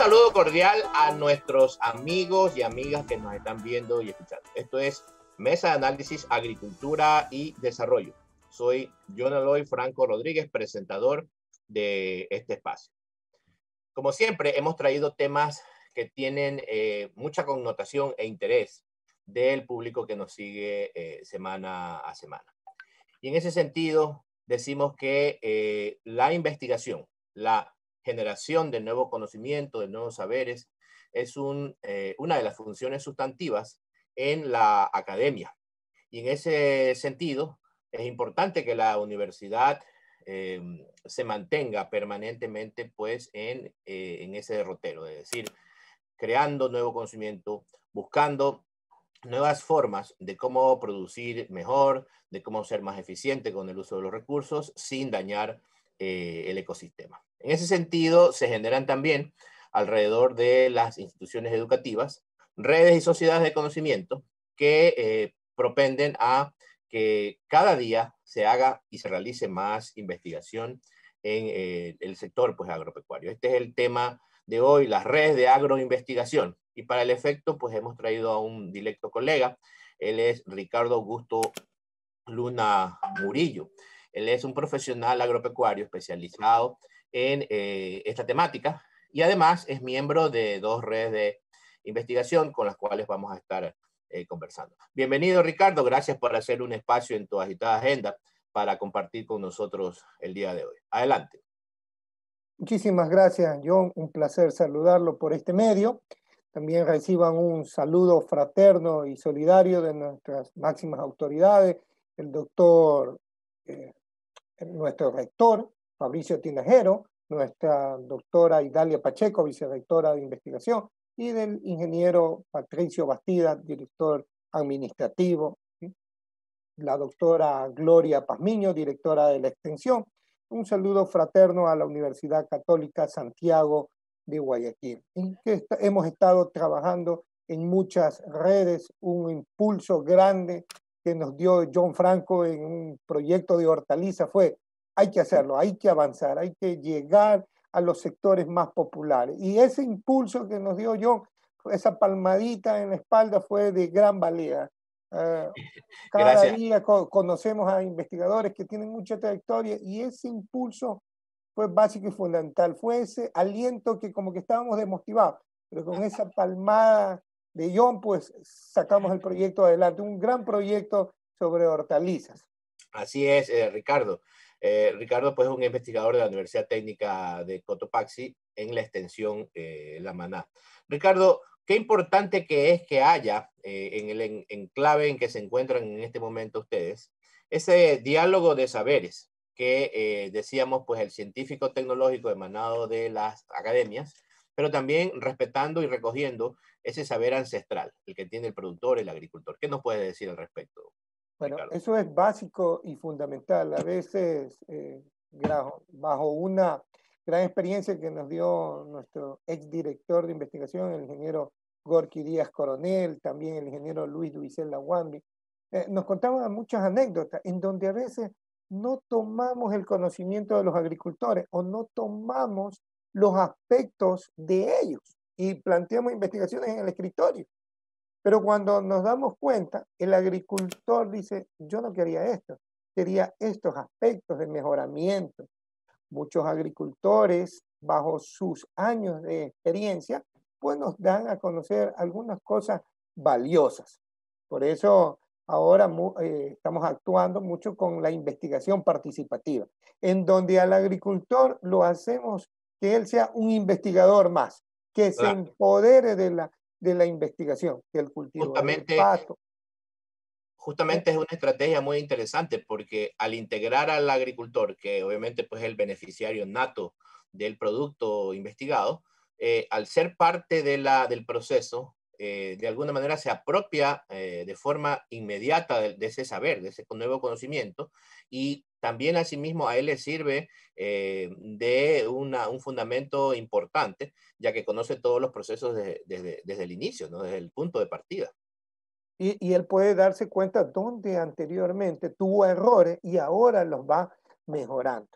saludo cordial a nuestros amigos y amigas que nos están viendo y escuchando. Esto es Mesa de Análisis Agricultura y Desarrollo. Soy John Franco Rodríguez, presentador de este espacio. Como siempre, hemos traído temas que tienen eh, mucha connotación e interés del público que nos sigue eh, semana a semana. Y en ese sentido, decimos que eh, la investigación, la generación de nuevo conocimiento, de nuevos saberes, es eh, una de las funciones sustantivas en la academia. Y en ese sentido, es importante que la universidad eh, se mantenga permanentemente pues, en, eh, en ese derrotero, es decir, creando nuevo conocimiento, buscando nuevas formas de cómo producir mejor, de cómo ser más eficiente con el uso de los recursos sin dañar eh, el ecosistema. En ese sentido, se generan también alrededor de las instituciones educativas redes y sociedades de conocimiento que eh, propenden a que cada día se haga y se realice más investigación en eh, el sector pues, agropecuario. Este es el tema de hoy, las redes de agroinvestigación. Y para el efecto, pues hemos traído a un directo colega, él es Ricardo Augusto Luna Murillo. Él es un profesional agropecuario especializado en eh, esta temática y además es miembro de dos redes de investigación con las cuales vamos a estar eh, conversando. Bienvenido Ricardo, gracias por hacer un espacio en tu agitada agenda para compartir con nosotros el día de hoy. Adelante. Muchísimas gracias, John. Un placer saludarlo por este medio. También reciban un saludo fraterno y solidario de nuestras máximas autoridades, el doctor eh, nuestro rector, Fabricio Tinajero, nuestra doctora Idalia Pacheco, vicerectora de investigación, y del ingeniero Patricio Bastida, director administrativo, la doctora Gloria Pazmiño, directora de la extensión. Un saludo fraterno a la Universidad Católica Santiago de Guayaquil, en que hemos estado trabajando en muchas redes, un impulso grande que nos dio John Franco en un proyecto de hortaliza fue, hay que hacerlo, hay que avanzar, hay que llegar a los sectores más populares. Y ese impulso que nos dio John, esa palmadita en la espalda fue de gran valía. Eh, cada día conocemos a investigadores que tienen mucha trayectoria y ese impulso fue básico y fundamental. Fue ese aliento que como que estábamos desmotivados, pero con esa palmada de John, pues sacamos el proyecto adelante, un gran proyecto sobre hortalizas. Así es, eh, Ricardo. Eh, Ricardo, pues, es un investigador de la Universidad Técnica de Cotopaxi en la extensión eh, La Maná. Ricardo, qué importante que es que haya en el enclave en que se encuentran en este momento ustedes ese diálogo de saberes que decíamos, pues, el científico tecnológico emanado de las academias pero también respetando y recogiendo ese saber ancestral, el que tiene el productor, el agricultor. ¿Qué nos puede decir al respecto? Bueno, eso es básico y fundamental. A veces, eh, bajo una gran experiencia que nos dio nuestro ex director de investigación, el ingeniero Gorky Díaz Coronel, también el ingeniero Luis Duicel Laguambi, eh, nos contaban muchas anécdotas en donde a veces no tomamos el conocimiento de los agricultores o no tomamos los aspectos de ellos y planteamos investigaciones en el escritorio. Pero cuando nos damos cuenta, el agricultor dice, yo no quería esto, quería estos aspectos de mejoramiento. Muchos agricultores, bajo sus años de experiencia, pues nos dan a conocer algunas cosas valiosas. Por eso ahora eh, estamos actuando mucho con la investigación participativa, en donde al agricultor lo hacemos que él sea un investigador más, que se empodere de la, de la investigación, del cultivo justamente, del pasto. Justamente es una estrategia muy interesante porque al integrar al agricultor, que obviamente pues, es el beneficiario nato del producto investigado, eh, al ser parte de la, del proceso, eh, de alguna manera se apropia eh, de forma inmediata de, ese saber, de ese nuevo conocimiento, y también asimismo a él le sirve eh, de un fundamento importante, ya que conoce todos los procesos desde, el inicio, desde el punto de partida. Y, y, él puede darse cuenta dónde anteriormente tuvo errores y ahora los va mejorando.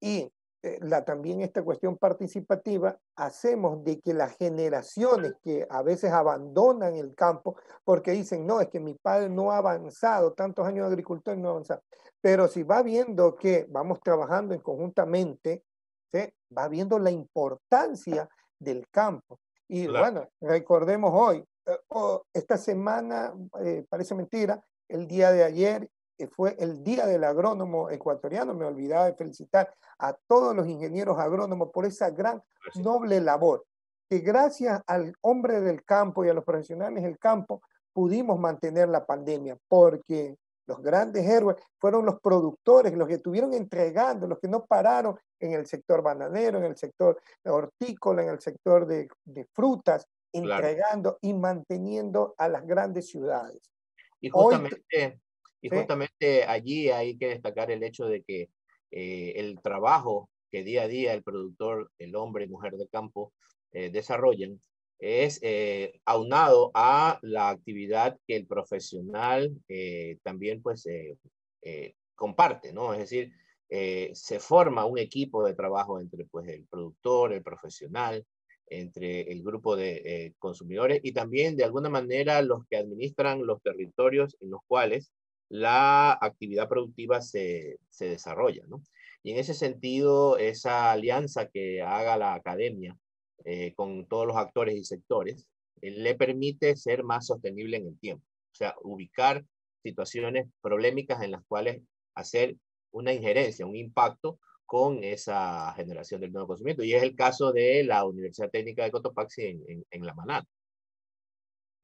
Y eh, la, también esta cuestión participativa, hacemos de que las generaciones que a veces abandonan el campo porque dicen, no, es que mi padre no ha avanzado, tantos años de agricultor no ha avanzado. Pero si va viendo que vamos trabajando conjuntamente, ¿sí? va viendo la importancia del campo. Y bueno, recordemos hoy, eh, esta semana, eh, parece mentira, el día de ayer eh, fue el Día del Agrónomo Ecuatoriano. Me olvidaba de felicitar a todos los ingenieros agrónomos por esa gran, noble labor, que gracias al hombre del campo y a los profesionales del campo pudimos mantener la pandemia, porque los grandes héroes fueron los productores, los que estuvieron entregando, los que no pararon en el sector bananero, en el sector hortícola, en el sector de, frutas, entregando y manteniendo a las grandes ciudades. Y justamente y justamente allí hay que destacar el hecho de que eh, el trabajo que día a día el productor, el hombre y mujer de campo eh, desarrollan es eh, aunado a la actividad que el profesional también pues comparte, ¿no? Es decir, se forma un equipo de trabajo entre pues el productor, el profesional, entre el grupo de consumidores y también de alguna manera los que administran los territorios en los cuales la actividad productiva se, desarrolla. ¿no? Y en ese sentido, esa alianza que haga la academia eh, con todos los actores y sectores eh, le permite ser más sostenible en el tiempo, o sea, ubicar situaciones problemáticas en las cuales hacer una injerencia, un impacto con esa generación del nuevo conocimiento. Y es el caso de la Universidad Técnica de Cotopaxi en, La Manada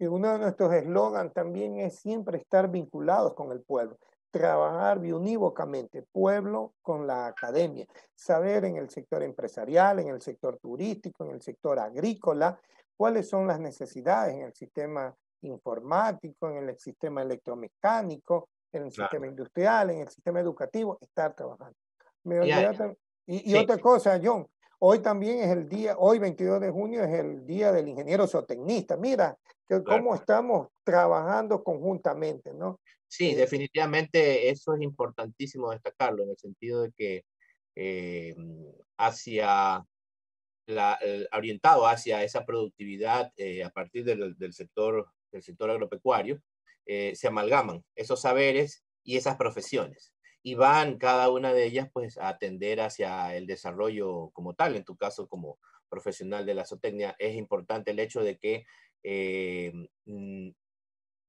uno de nuestros eslogans también es siempre estar vinculados con el pueblo, trabajar unívocamente, pueblo con la academia, saber en el sector empresarial, en el sector turístico, en el sector agrícola, cuáles son las necesidades en el sistema informático, en el sistema electromecánico, en el sistema industrial, en el sistema educativo, estar trabajando. y, otra cosa, John, Hoy también es el día, hoy 22 de junio es el día del ingeniero zootecnista. Mira cómo estamos trabajando conjuntamente, ¿no? Sí, eh, definitivamente eso es importantísimo destacarlo en el sentido de que eh, hacia la, orientado hacia esa productividad eh, a partir del, sector, del sector agropecuario, se amalgaman esos saberes y esas profesiones y van cada una de ellas pues a atender hacia el desarrollo como tal, en tu caso como profesional de la zootecnia, es importante el hecho de que eh, mm,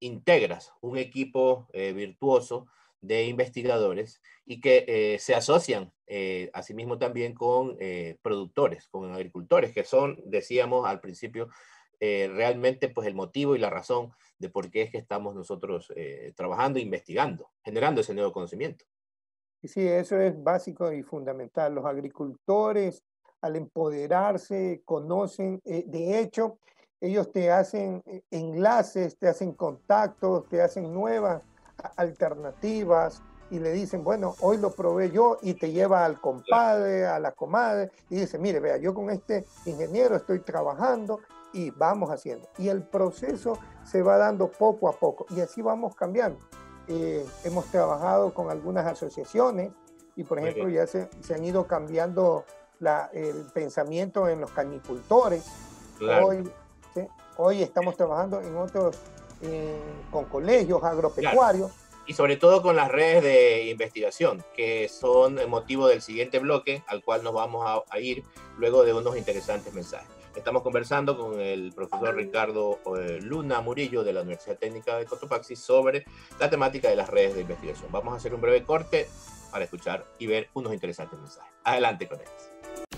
integras un equipo eh, virtuoso de investigadores y que eh, se asocian asimismo también con productores, con agricultores, que son, decíamos al principio, realmente pues el motivo y la razón de por qué es que estamos nosotros trabajando, investigando, generando ese nuevo conocimiento sí, eso es básico y fundamental. Los agricultores, al empoderarse, conocen, eh, de hecho, ellos te hacen eh, enlaces, te hacen contactos, te hacen nuevas alternativas y le dicen, bueno, hoy lo probé yo y te lleva al compadre, a la comadre y dice, mire, vea, yo con este ingeniero estoy trabajando y vamos haciendo. Y el proceso se va dando poco a poco y así vamos cambiando. Eh, hemos trabajado con algunas asociaciones y, por ejemplo, ya se, han ido cambiando el pensamiento en los canicultores. Hoy, Hoy estamos trabajando en otros, con colegios agropecuarios. Y sobre todo con las redes de investigación, que son el motivo del siguiente bloque, al cual nos vamos a ir luego de unos interesantes mensajes. Estamos conversando con el profesor Ricardo eh, Luna Murillo de la Universidad Técnica de Cotopaxi sobre la temática de las redes de investigación. Vamos a hacer un breve corte para escuchar y ver unos interesantes mensajes. Adelante con ellos.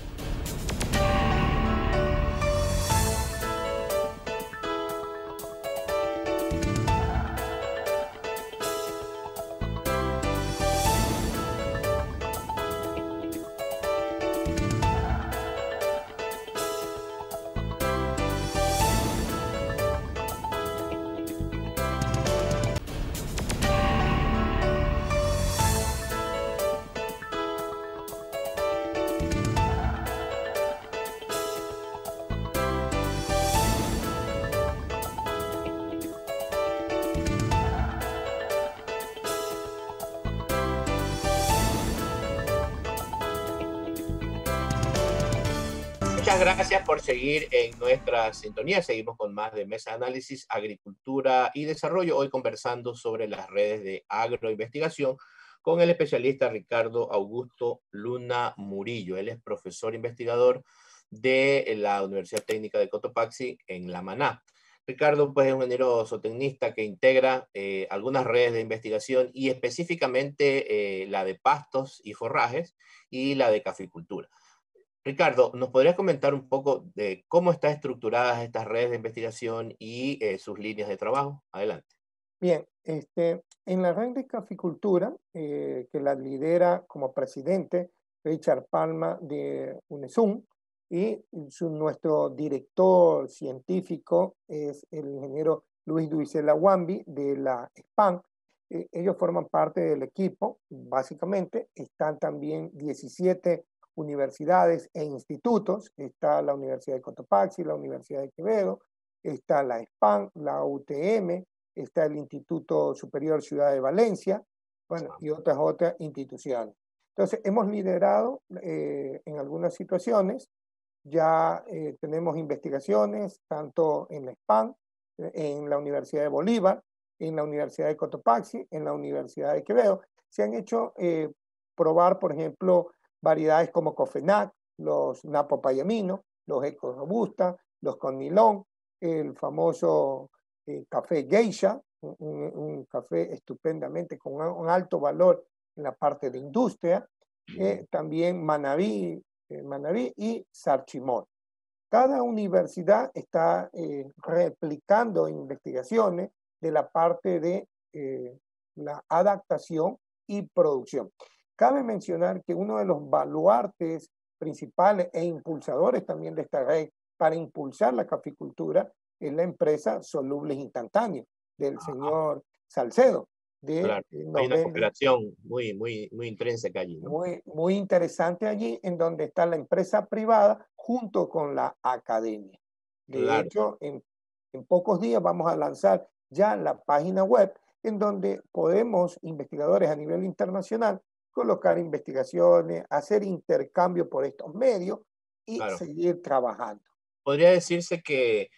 gracias por seguir en nuestra sintonía. Seguimos con más de Mesa de Análisis, Agricultura y Desarrollo. Hoy conversando sobre las redes de agroinvestigación con el especialista Ricardo Augusto Luna Murillo. Él es profesor investigador de la Universidad Técnica de Cotopaxi en La Maná. Ricardo pues, es un ingeniero zootecnista que integra eh, algunas redes de investigación y específicamente eh, la de pastos y forrajes y la de caficultura. Ricardo, ¿nos podrías comentar un poco de cómo están estructuradas estas redes de investigación y eh, sus líneas de trabajo? Adelante. Bien, este, en la red de caficultura, eh, que la lidera como presidente Richard Palma de UNESUM, y nuestro director científico es el ingeniero Luis Duisela Wambi de la SPAN. Eh, ellos forman parte del equipo, básicamente. Están también 17 universidades e institutos. Está la Universidad de Cotopaxi, la Universidad de Quevedo, está la ESPAN, la UTM, está el Instituto Superior Ciudad de Valencia, bueno, y otras otras instituciones. Entonces, hemos liderado eh, en algunas situaciones, ya eh, tenemos investigaciones tanto en la ESPAN, en la Universidad de Bolívar, en la Universidad de Cotopaxi, en la Universidad de Quevedo. Se han hecho eh, probar, por ejemplo, variedades como Cofenac, los Napo Payamino, los Eco robusta, los conilón, el famoso eh, café geisha, un, café estupendamente con un, alto valor en la parte de industria, eh, también Manabí, eh, Manabí y Sarchimón. Cada universidad está replicando investigaciones de la parte de la adaptación y producción. Cabe mencionar que uno de los baluartes principales e impulsadores también de esta red para impulsar la caficultura es la empresa Solubles Instantáneos del ah. señor Salcedo. De eh, hay una cooperación muy, muy, muy intrínseca allí. Muy, muy interesante allí, en donde está la empresa privada junto con la academia. De hecho, en, en pocos días vamos a lanzar ya la página web en donde podemos, investigadores a nivel internacional, colocar investigaciones, hacer intercambio por estos medios y seguir trabajando. Podría decirse que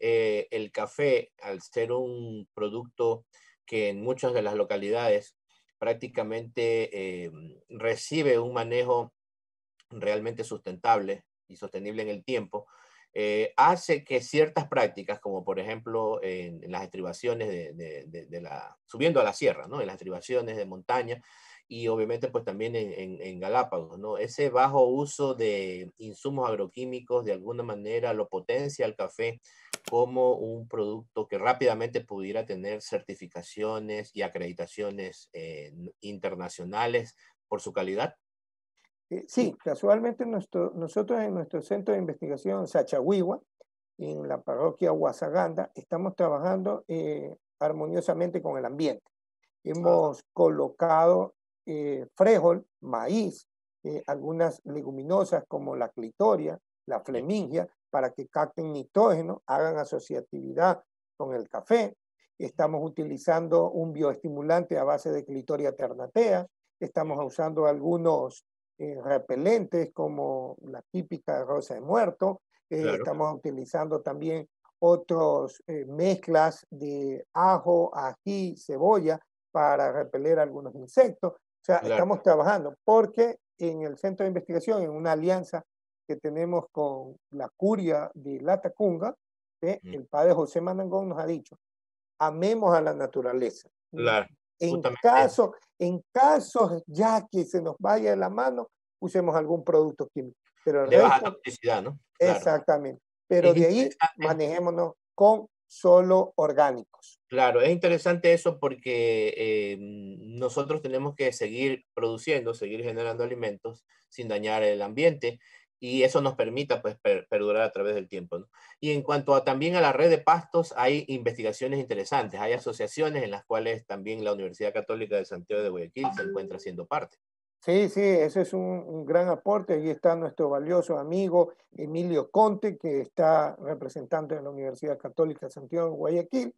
eh, el café, al ser un producto que en muchas de las localidades prácticamente eh, recibe un manejo realmente sustentable y sostenible en el tiempo, eh, hace que ciertas prácticas, como por ejemplo en, las estribaciones de, de, la, subiendo a la sierra, ¿no? en las estribaciones de montaña, y obviamente pues también en, Galápagos, ¿no? Ese bajo uso de insumos agroquímicos de alguna manera lo potencia el café como un producto que rápidamente pudiera tener certificaciones y acreditaciones eh, internacionales por su calidad. Eh, sí, casualmente nuestro, nosotros en nuestro centro de investigación Sachahuihua, en la parroquia Huazaganda, estamos trabajando eh, armoniosamente con el ambiente. Hemos colocado eh, maíz, eh, algunas leguminosas como la clitoria, la flemingia, para que capten nitrógeno, hagan asociatividad con el café. Estamos utilizando un bioestimulante a base de clitoria ternatea. Estamos usando algunos eh, repelentes como la típica rosa de muerto. Eh, estamos utilizando también otras mezclas de ajo, ají, cebolla para repeler algunos insectos. O sea, estamos trabajando porque en el centro de investigación, en una alianza que tenemos con la curia de Latacunga, mm. el padre José Manangón nos ha dicho, amemos a la naturaleza. En, caso, en casos ya que se nos vaya de la mano, usemos algún producto químico. Pero de baja toxicidad, ¿no? Exactamente. Pero de ahí manejémonos con solo orgánicos. Claro, es interesante eso porque eh, nosotros tenemos que seguir produciendo, seguir generando alimentos sin dañar el ambiente y eso nos permita pues, perdurar a través del tiempo. Y en cuanto a, también a la red de pastos, hay investigaciones interesantes, hay asociaciones en las cuales también la Universidad Católica de Santiago de Guayaquil se encuentra siendo parte. Sí, sí, ese es un, gran aporte. Ahí está nuestro valioso amigo Emilio Conte, que está representante de la Universidad Católica de Santiago de Guayaquil.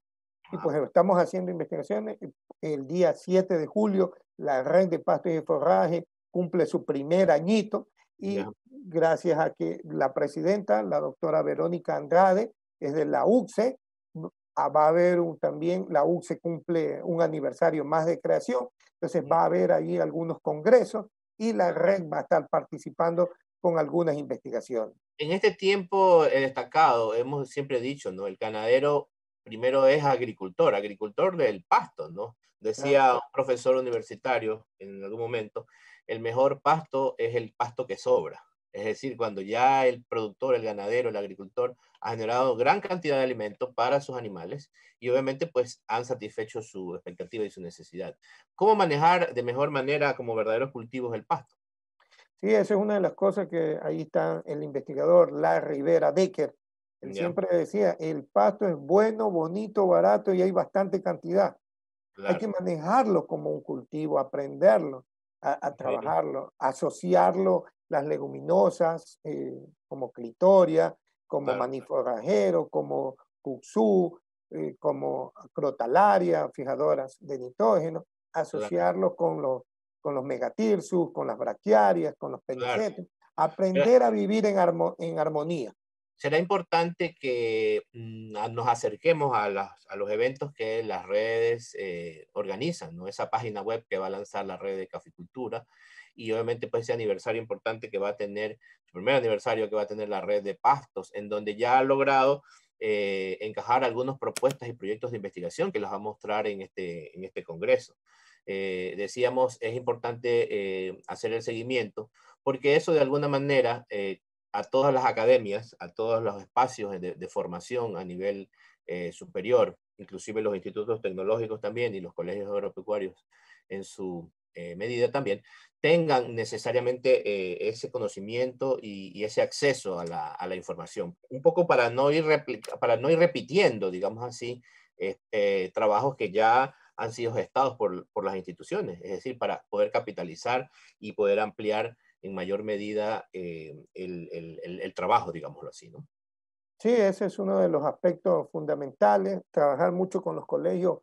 Y pues estamos haciendo investigaciones. El día 7 de julio, la red de pastos y forraje cumple su primer añito. Y gracias a que la presidenta, la doctora Verónica Andrade, es de la UCSE, va a haber también, la U se cumple un aniversario más de creación, entonces va a haber ahí algunos congresos y la red va a estar participando con algunas investigaciones. En este tiempo destacado, hemos siempre dicho, ¿no? El ganadero primero es agricultor, agricultor del pasto, ¿no? Decía un profesor universitario en algún momento, el mejor pasto es el pasto que sobra. Es decir, cuando ya el productor, el ganadero, el agricultor ha generado gran cantidad de alimentos para sus animales y obviamente pues han satisfecho su expectativa y su necesidad. ¿Cómo manejar de mejor manera como verdaderos cultivos el pasto? Sí, esa es una de las cosas que ahí está el investigador Larry Rivera Decker. Él siempre decía, el pasto es bueno, bonito, barato y hay bastante cantidad. Hay que manejarlo como un cultivo, aprenderlo, a, a trabajarlo, asociarlo las leguminosas eh, como clitoria, como claro. como cuxú, eh, como crotalaria, fijadoras de nitrógeno, asociarlos con los, con los megatirsus, con las braquiarias, con los penicetes, aprender a vivir en, en armonía será importante que mm, nos acerquemos a, los eventos que las redes eh, organizan, ¿no? esa página web que va a lanzar la red de caficultura y obviamente pues ese aniversario importante que va a tener, su primer aniversario que va a tener la red de pastos, en donde ya ha logrado eh, encajar algunas propuestas y proyectos de investigación que los va a mostrar en este, en este Congreso. Eh, decíamos, es importante eh, hacer el seguimiento, porque eso de alguna manera a todas las academias, a todos los espacios de, formación a nivel superior, inclusive los institutos tecnológicos también y los colegios agropecuarios en su, eh, medida también, tengan necesariamente eh, ese conocimiento y, ese acceso a la, información. Un poco para no ir, para no ir repitiendo, digamos así, este, trabajos que ya han sido gestados por, las instituciones, es decir, para poder capitalizar y poder ampliar en mayor medida eh, el, trabajo, digámoslo así. ¿no? Sí, ese es uno de los aspectos fundamentales, trabajar mucho con los colegios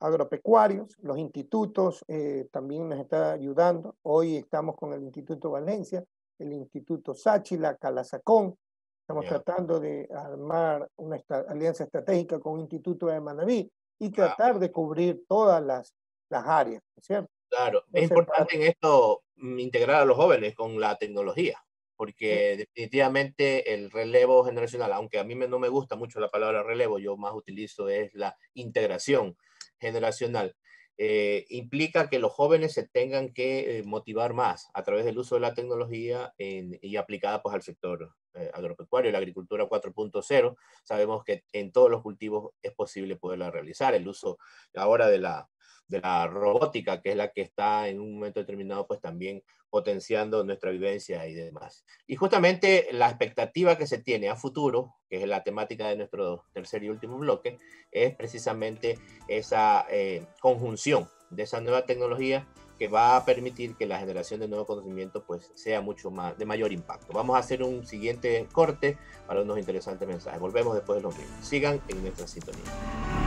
agropecuarios, los institutos eh, también nos están ayudando. Hoy estamos con el Instituto Valencia, el Instituto Sáchila, Calazacón. Estamos tratando de armar una alianza estratégica con el Instituto de Manaví y tratar de cubrir todas las, áreas, ¿cierto? Claro, es importante en esto mm, integrar a los jóvenes con la tecnología, porque definitivamente el relevo generacional, aunque a mí no me gusta mucho la palabra relevo, yo más utilizo es la integración generacional. Eh, implica que los jóvenes se tengan que eh, motivar más a través del uso de la tecnología y aplicada pues, al sector eh, agropecuario, la agricultura 4.0. Sabemos que en todos los cultivos es posible poderla realizar. El uso ahora de la, de la robótica, que es la que está en un momento determinado, pues también potenciando nuestra vivencia y demás. Y justamente la expectativa que se tiene a futuro, que es la temática de nuestro tercer y último bloque, es precisamente esa eh, conjunción de esa nueva tecnología que va a permitir que la generación de nuevo conocimiento pues sea mucho más de mayor impacto. Vamos a hacer un siguiente corte para unos interesantes mensajes. Volvemos después de los que Sigan en nuestra sintonía.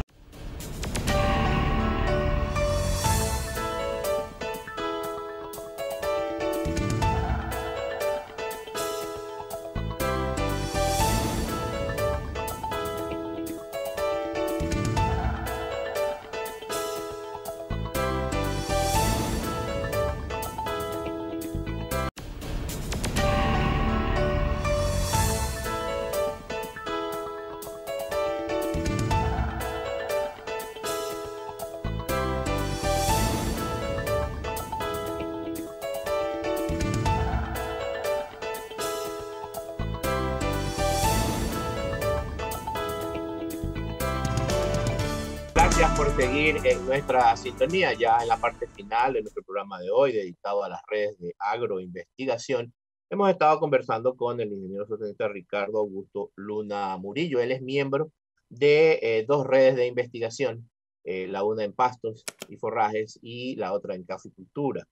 por seguir en nuestra sintonía ya en la parte final de nuestro programa de hoy dedicado a las redes de agroinvestigación. Hemos estado conversando con el ingeniero sustenta Ricardo Augusto Luna Murillo. Él es miembro de eh, dos redes de investigación, eh, la una en pastos y forrajes y la otra en caficultura,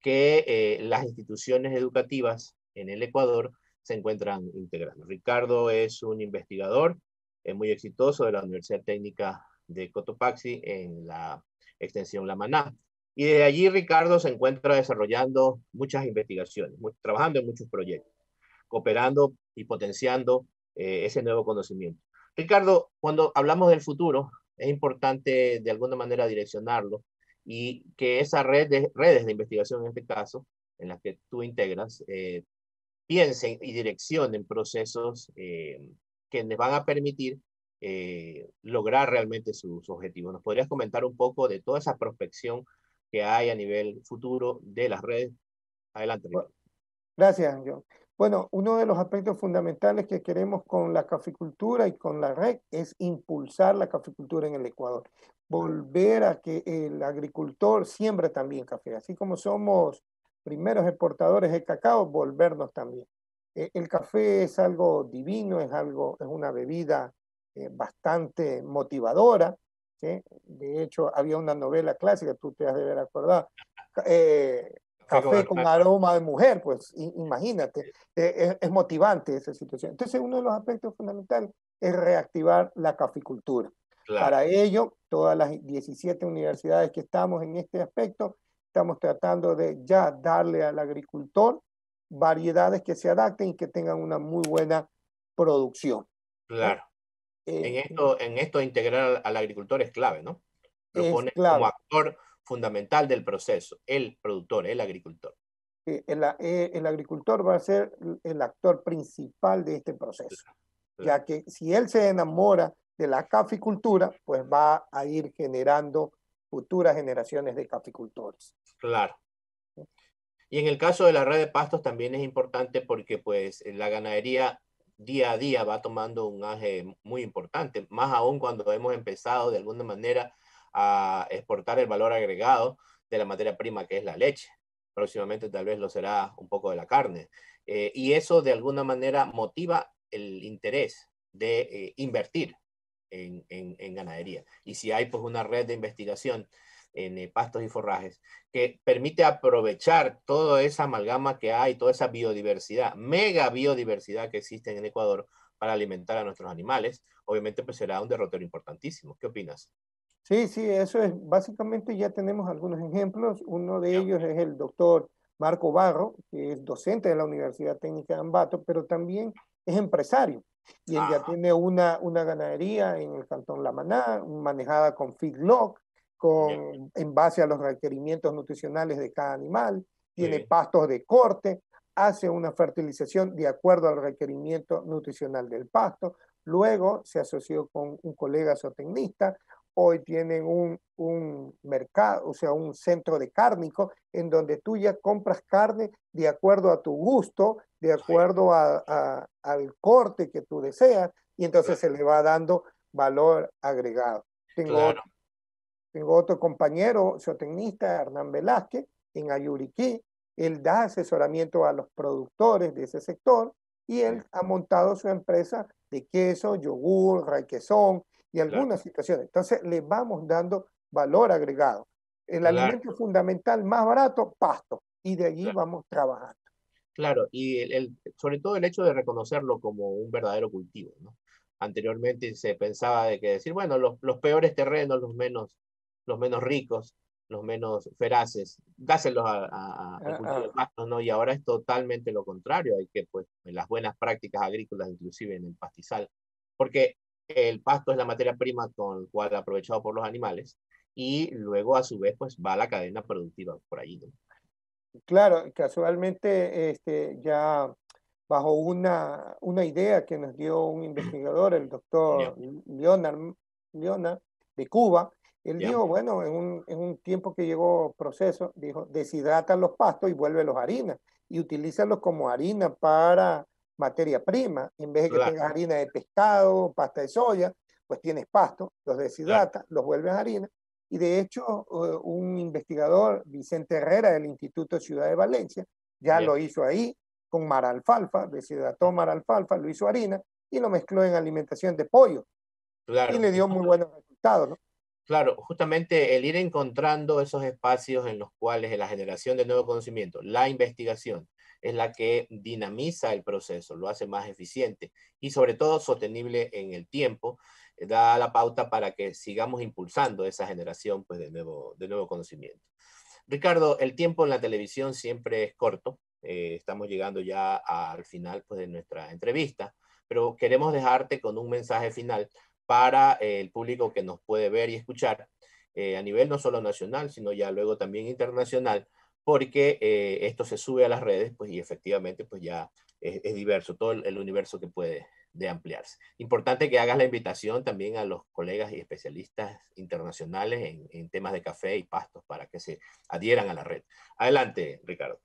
que eh, las instituciones educativas en el Ecuador se encuentran integrando. Ricardo es un investigador muy exitoso de la Universidad Técnica de Cotopaxi en la extensión La Maná. Y desde allí Ricardo se encuentra desarrollando muchas investigaciones, trabajando en muchos proyectos, cooperando y potenciando eh, ese nuevo conocimiento. Ricardo, cuando hablamos del futuro, es importante de alguna manera direccionarlo y que esa red de redes de investigación en este caso, en las que tú integras, eh, piensen y direccionen procesos eh, que les van a permitir eh, lograr realmente sus objetivos. ¿Nos podrías comentar un poco de toda esa prospección que hay a nivel futuro de las redes? Adelante. Gracias, John. Bueno, uno de los aspectos fundamentales que queremos con la caficultura y con la red es impulsar la caficultura en el Ecuador, volver a que el agricultor siembre también café, así como somos primeros exportadores de cacao, volvernos también. Eh, el café es algo divino, es algo, es una bebida eh, bastante motivadora. De hecho, había una novela clásica, tú te has de haber acordado, eh, Café con aroma de mujer, pues imagínate, eh, es, motivante esa situación. Entonces, uno de los aspectos fundamentales es reactivar la caficultura. Para ello, todas las 17 universidades que estamos en este aspecto, estamos tratando de ya darle al agricultor variedades que se adapten y que tengan una muy buena producción. Claro en, eh, esto, en esto integrar al, agricultor es clave, ¿no? Propone como actor fundamental del proceso, el productor, el agricultor. Eh, el, eh, el, agricultor va a ser el actor principal de este proceso, ya que si él se enamora de la caficultura, pues va a ir generando futuras generaciones de caficultores. Claro. Y en el caso de la red de pastos también es importante porque pues la ganadería día a día va tomando un aje muy importante, más aún cuando hemos empezado de alguna manera a exportar el valor agregado de la materia prima que es la leche. Próximamente tal vez lo será un poco de la carne. Eh, y eso de alguna manera motiva el interés de eh, invertir en, en, ganadería. Y si hay pues una red de investigación en eh, pastos y forrajes, que permite aprovechar toda esa amalgama que hay, toda esa biodiversidad, mega biodiversidad que existe en Ecuador para alimentar a nuestros animales, obviamente pues será un derrotero importantísimo. ¿Qué opinas? Sí, sí, eso es. Básicamente ya tenemos algunos ejemplos. Uno de ellos es el doctor Marco Barro, que es docente de la Universidad Técnica de Ambato, pero también es empresario. Y él ya tiene una, una ganadería en el Cantón La Maná, manejada con Feedlock en base a los requerimientos nutricionales de cada animal, tiene pastos de corte, hace una fertilización de acuerdo al requerimiento nutricional del pasto, luego se asoció con un colega zootecnista, hoy tienen un, mercado, o sea, un centro de cárnico en donde tú ya compras carne de acuerdo a tu gusto, de acuerdo al corte que tú deseas, y entonces se le va dando valor agregado. Tengo tengo otro compañero zootecnista, Hernán Velázquez, en Ayuriquí. Él da asesoramiento a los productores de ese sector y él ha montado su empresa de queso, yogur, requesón y algunas situaciones. Entonces le vamos dando valor agregado. El alimento fundamental más barato, pasto. Y de allí vamos trabajando. Claro, y sobre todo el hecho de reconocerlo como un verdadero cultivo. Anteriormente se pensaba de que decir, bueno, los, los peores terrenos, los menos los menos ricos, los menos feraces, dáselos a, a, a ah, cultivo ah. ¿no? Y ahora es totalmente lo contrario, hay que, pues, en las buenas prácticas agrícolas, inclusive en el pastizal, porque el pasto es la materia prima con la cual aprovechado por los animales y luego a su vez pues va a la cadena productiva por ahí. Claro, casualmente este, ya bajo una, una idea que nos dio un investigador, el doctor Leonard, Leonard de Cuba, él dijo, bueno, en un, tiempo que llegó proceso, dijo, deshidrata los pastos y vuelve los harinas y los como harina para materia prima. En vez de que tengas harina de pescado, pasta de soya, pues tienes pasto, los deshidrata, los vuelves harina. Y de hecho, eh, un investigador, Vicente Herrera, del Instituto Ciudad de Valencia, ya lo hizo ahí con mar alfalfa, deshidrató mar alfalfa, lo hizo harina y lo mezcló en alimentación de pollo. Y le dio muy buenos resultados, ¿no? Claro, justamente el ir encontrando esos espacios en los cuales la generación de nuevo conocimiento, la investigación, es la que dinamiza el proceso, lo hace más eficiente y sobre todo sostenible en el tiempo, eh, da la pauta para que sigamos impulsando esa generación pues, de, nuevo, de nuevo conocimiento. Ricardo, el tiempo en la televisión siempre es corto, eh, estamos llegando ya al final pues, de nuestra entrevista, pero queremos dejarte con un mensaje final para eh, el público que nos puede ver y escuchar eh, a nivel no solo nacional, sino ya luego también internacional, porque eh, esto se sube a las redes pues, y efectivamente pues ya es, diverso todo el, universo que puede de ampliarse. Importante que hagas la invitación también a los colegas y especialistas internacionales en, temas de café y pastos para que se adhieran a la red. Adelante, Ricardo.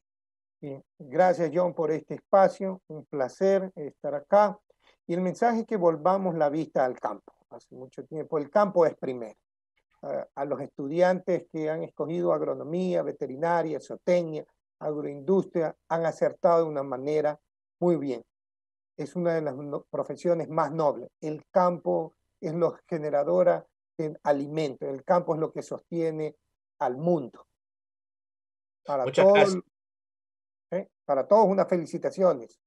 Gracias, John, por este espacio. Un placer estar acá. Y el mensaje es que volvamos la vista al campo. Hace mucho tiempo el campo es primero. A, los estudiantes que han escogido agronomía, veterinaria, zootecnia, agroindustria, han acertado de una manera muy bien. Es una de las profesiones más nobles. El campo es lo generadora de alimento. El campo es lo que sostiene al mundo. Para Muchas todos, gracias. ¿eh? Para todos unas felicitaciones.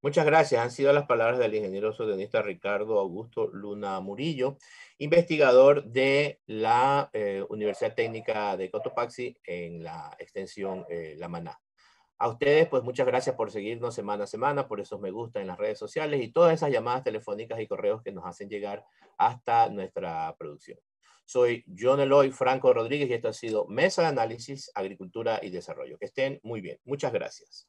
Muchas gracias. Han sido las palabras del ingeniero sodenista Ricardo Augusto Luna Murillo, investigador de la eh, Universidad Técnica de Cotopaxi en la extensión eh, La Maná. A ustedes, pues muchas gracias por seguirnos semana a semana, por esos me gusta en las redes sociales y todas esas llamadas telefónicas y correos que nos hacen llegar hasta nuestra producción. Soy John Eloy Franco Rodríguez y esto ha sido Mesa de Análisis, Agricultura y Desarrollo. Que estén muy bien. Muchas gracias.